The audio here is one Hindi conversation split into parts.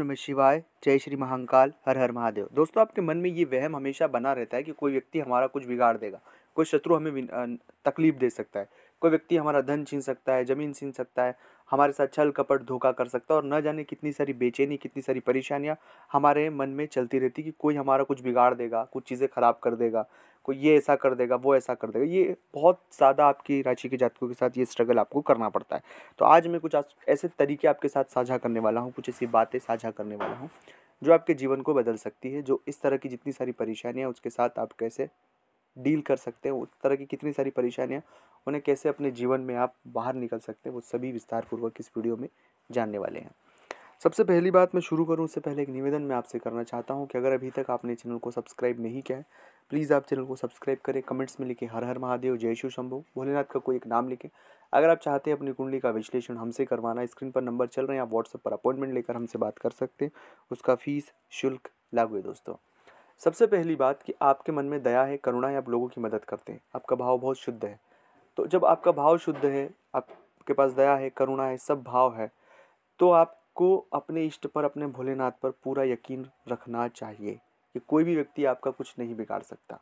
नमः शिवाय जय श्री महाकाल हर हर महादेव दोस्तों आपके मन में ये वहम हमेशा बना रहता है कि कोई व्यक्ति हमारा कुछ बिगाड़ देगा कोई शत्रु हमें तकलीफ दे सकता है कोई व्यक्ति हमारा धन छीन सकता है ज़मीन छीन सकता है हमारे साथ छल कपट धोखा कर सकता है और न जाने कितनी सारी बेचैनी कितनी सारी परेशानियाँ हमारे मन में चलती रहती कि कोई हमारा कुछ बिगाड़ देगा कुछ चीज़ें ख़राब कर देगा कोई ये ऐसा कर देगा वो ऐसा कर देगा ये बहुत ज़्यादा आपकी राशि के जातकों के साथ ये स्ट्रगल आपको करना पड़ता है तो आज मैं कुछ ऐसे तरीके आपके साथ साझा करने वाला हूँ कुछ ऐसी बातें साझा करने वाला हूँ जो आपके जीवन को बदल सकती है जो इस तरह की जितनी सारी परेशानियाँ उसके साथ आप कैसे डील कर सकते हैं उस तरह की कितनी सारी परेशानियाँ उन्हें कैसे अपने जीवन में आप बाहर निकल सकते हैं वो सभी विस्तारपूर्वक इस वीडियो में जानने वाले हैं सबसे पहली बात मैं शुरू करूं उससे पहले एक निवेदन मैं आपसे करना चाहता हूं कि अगर अभी तक आपने चैनल को सब्सक्राइब नहीं किया है प्लीज़ आप चैनल को सब्सक्राइब करें कमेंट्स में लिखें हर हर महादेव जय शिव शंभु भोलेनाथ का कोई एक नाम लिखें अगर आप चाहते हैं अपनी कुंडली का विश्लेषण हमसे करवाना स्क्रीन पर नंबर चल रहे हैं आप व्हाट्सएप पर अपॉइंटमेंट लेकर हमसे बात कर सकते हैं उसका फीस शुल्क लागू है दोस्तों सबसे पहली बात कि आपके मन में दया है करुणा है आप लोगों की मदद करते हैं आपका भाव बहुत शुद्ध है तो जब आपका भाव शुद्ध है आपके पास दया है करुणा है सब भाव है तो आपको अपने इष्ट पर अपने भोलेनाथ पर पूरा यकीन रखना चाहिए कि कोई भी व्यक्ति आपका कुछ नहीं बिगाड़ सकता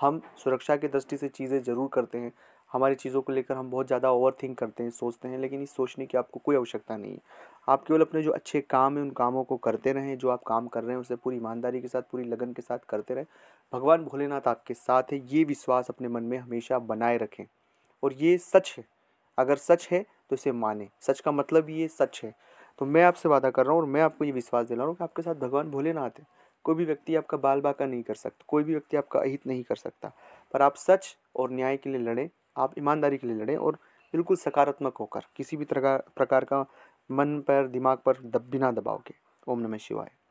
हम सुरक्षा की दृष्टि से चीज़ें ज़रूर करते हैं हमारी चीज़ों को लेकर हम बहुत ज़्यादा ओवर थिंक करते हैं सोचते हैं लेकिन इस सोचने की आपको कोई आवश्यकता नहीं है आप केवल अपने जो अच्छे काम हैं उन कामों को करते रहें जो आप काम कर रहे हैं उसे पूरी ईमानदारी के साथ पूरी लगन के साथ करते रहें भगवान भोलेनाथ आपके साथ है ये विश्वास अपने मन में हमेशा बनाए रखें और ये सच है अगर सच है तो इसे माने सच का मतलब ये सच है तो मैं आपसे वादा कर रहा हूँ और मैं आपको ये विश्वास दिला रहा हूँ कि आपके साथ भगवान भोलेनाथ है कोई भी व्यक्ति आपका बाल बाका नहीं कर सकता कोई भी व्यक्ति आपका अहित नहीं कर सकता पर आप सच और न्याय के लिए लड़ें आप ईमानदारी के लिए लड़ें और बिल्कुल सकारात्मक होकर किसी भी तरह प्रकार का मन पर दिमाग पर दब बिना दबाव के ओम नमः शिवाय